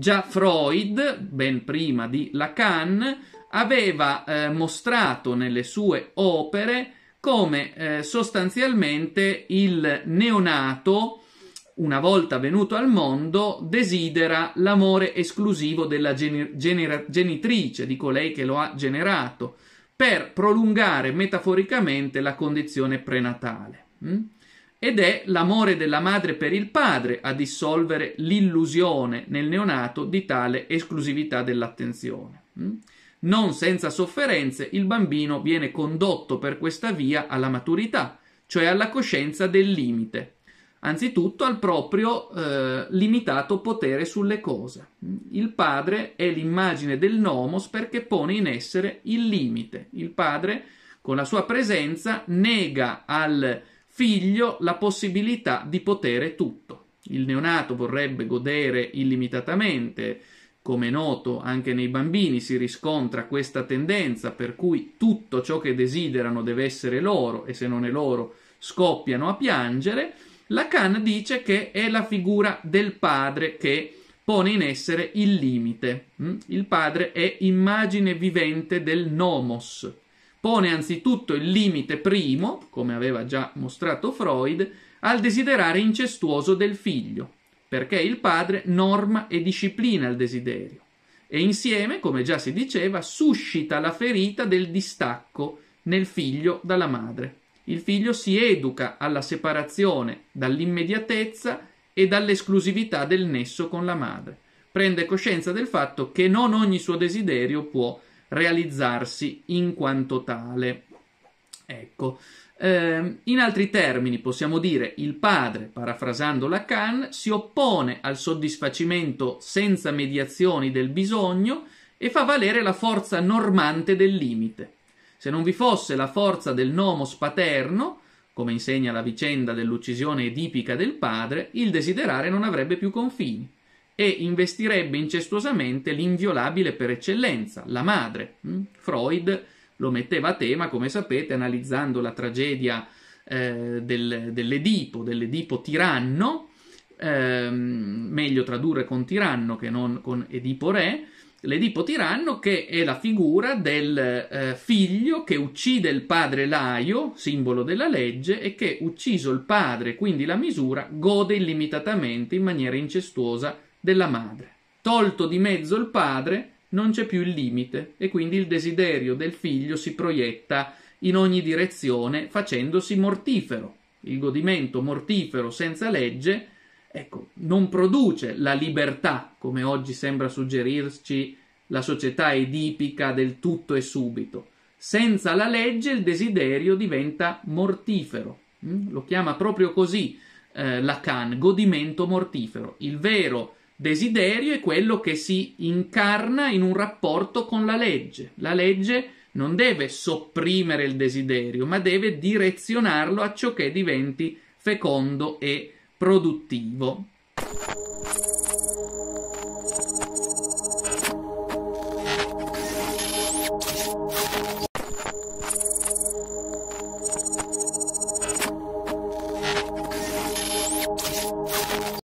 Già Freud, ben prima di Lacan, aveva eh, mostrato nelle sue opere come eh, sostanzialmente il neonato, una volta venuto al mondo, desidera l'amore esclusivo della gener- genera- genitrice, di colei che lo ha generato, per prolungare metaforicamente la condizione prenatale. Mm? ed è l'amore della madre per il padre a dissolvere l'illusione nel neonato di tale esclusività dell'attenzione. Mm? Non senza sofferenze il bambino viene condotto per questa via alla maturità, cioè alla coscienza del limite, anzitutto al proprio eh, limitato potere sulle cose. Mm? Il padre è l'immagine del nomos perché pone in essere il limite. Il padre, con la sua presenza, nega al figlio la possibilità di potere tutto. Il neonato vorrebbe godere illimitatamente, come è noto anche nei bambini si riscontra questa tendenza per cui tutto ciò che desiderano deve essere loro e se non è loro scoppiano a piangere, Lacan dice che è la figura del padre che pone in essere il limite. Mm? Il padre è immagine vivente del nomos, pone anzitutto il limite primo, come aveva già mostrato Freud, al desiderare incestuoso del figlio, perché il padre norma e disciplina il desiderio e insieme, come già si diceva, suscita la ferita del distacco nel figlio dalla madre. Il figlio si educa alla separazione dall'immediatezza e dall'esclusività del nesso con la madre. Prende coscienza del fatto che non ogni suo desiderio può realizzarsi in quanto tale. Ecco. Eh, in altri termini possiamo dire il padre, parafrasando Lacan, si oppone al soddisfacimento senza mediazioni del bisogno e fa valere la forza normante del limite. Se non vi fosse la forza del nomos paterno, come insegna la vicenda dell'uccisione edipica del padre, il desiderare non avrebbe più confini e investirebbe incestuosamente l'inviolabile per eccellenza, la madre. Mm? Freud lo metteva a tema, come sapete, analizzando la tragedia eh, del, dell'Edipo, dell'Edipo tiranno, ehm, meglio tradurre con tiranno che non con Edipo re, l'Edipo tiranno che è la figura del eh, figlio che uccide il padre Laio, simbolo della legge, e che ucciso il padre, quindi la misura, gode illimitatamente in maniera incestuosa della madre. Tolto di mezzo il padre, non c'è più il limite e quindi il desiderio del figlio si proietta in ogni direzione facendosi mortifero. Il godimento mortifero senza legge, ecco, non produce la libertà, come oggi sembra suggerirci la società edipica del tutto e subito. Senza la legge il desiderio diventa mortifero. Mm? Lo chiama proprio così eh, Lacan, godimento mortifero. Il vero desiderio è quello che si incarna in un rapporto con la legge. La legge non deve sopprimere il desiderio, ma deve direzionarlo a ciò che diventi fecondo e produttivo.